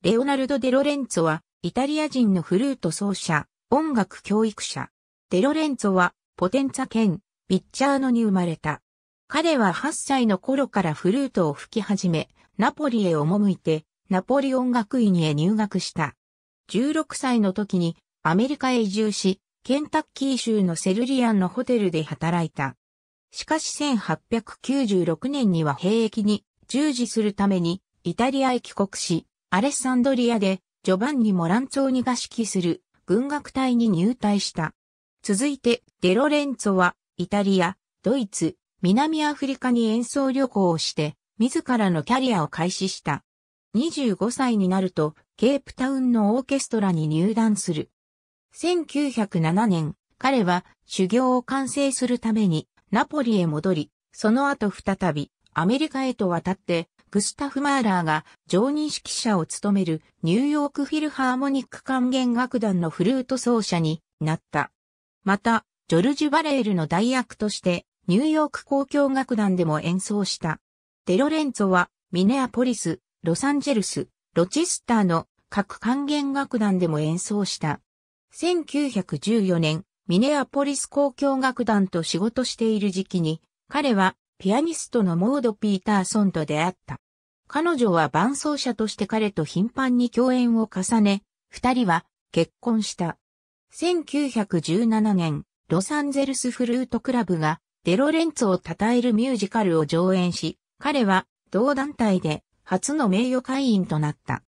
レオナルド・デロレンツォは、イタリア人のフルート奏者、音楽教育者。デロレンツォは、ポテンツァ県、ビッチャーノに生まれた。彼は8歳の頃からフルートを吹き始め、ナポリへ赴いて、ナポリ音楽院へ入学した。16歳の時に、アメリカへ移住し、ケンタッキー州のセルリアンのホテルで働いた。しかし1896年には兵役に従事するためにイタリアへ帰国し、アレッサンドリアでジョバンニ・モランツォーニが指揮する軍楽隊に入隊した。続いてデロレンツォはイタリア、ドイツ、南アフリカに演奏旅行をして自らのキャリアを開始した。25歳になるとケープタウンのオーケストラに入団する。1907年、彼は修行を完成するためにナポリへ戻り、その後再びアメリカへと渡ってグスタフ・マーラーが常任指揮者を務めるニューヨークフィルハーモニック管弦楽団のフルート奏者になった。また、ジョルジュ・バレールの代役としてニューヨーク公共楽団でも演奏した。デロレンツォはミネアポリス、ロサンジェルス、ロチスターの各管弦楽団でも演奏した。1914年、ミネアポリス公共楽団と仕事している時期に、彼はピアニストのモード・ピーターソンと出会った。彼女は伴奏者として彼と頻繁に共演を重ね、二人は結婚した。1917年、ロサンゼルスフルートクラブがデロレンツを称えるミュージカルを上演し、彼は同団体で初の名誉会員となった。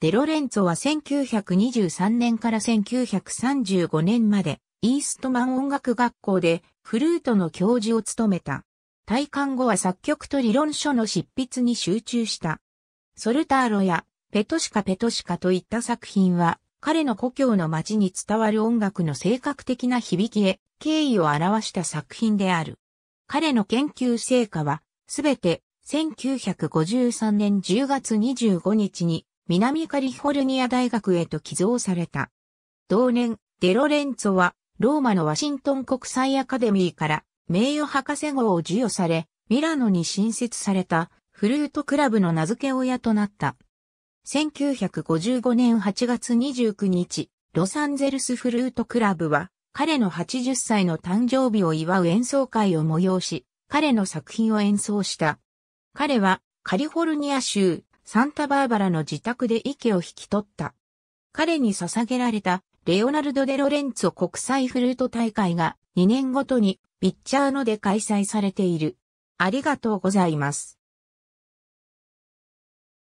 デロレンツォは1923年から1935年までイーストマン音楽学校でフルートの教授を務めた。退官後は作曲と理論書の執筆に集中した。ソルターロやペトシカペトシカといった作品は彼の故郷の街に伝わる音楽の性格的な響きへ敬意を表した作品である。彼の研究成果はすべて1953年10月25日に南カリフォルニア大学へと寄贈された。同年、デロレンツォはローマのワシントン国際アカデミーから名誉博士号を授与され、ミラノに新設されたフルートクラブの名付け親となった。1955年8月29日、ロサンゼルスフルートクラブは、彼の80歳の誕生日を祝う演奏会を催し、彼の作品を演奏した。彼はカリフォルニア州サンタバーバラの自宅で息を引き取った。彼に捧げられたレオナルド・デ・ロレンツォ国際フルート大会が2年ごとにピッチャーので開催されている。ありがとうございます。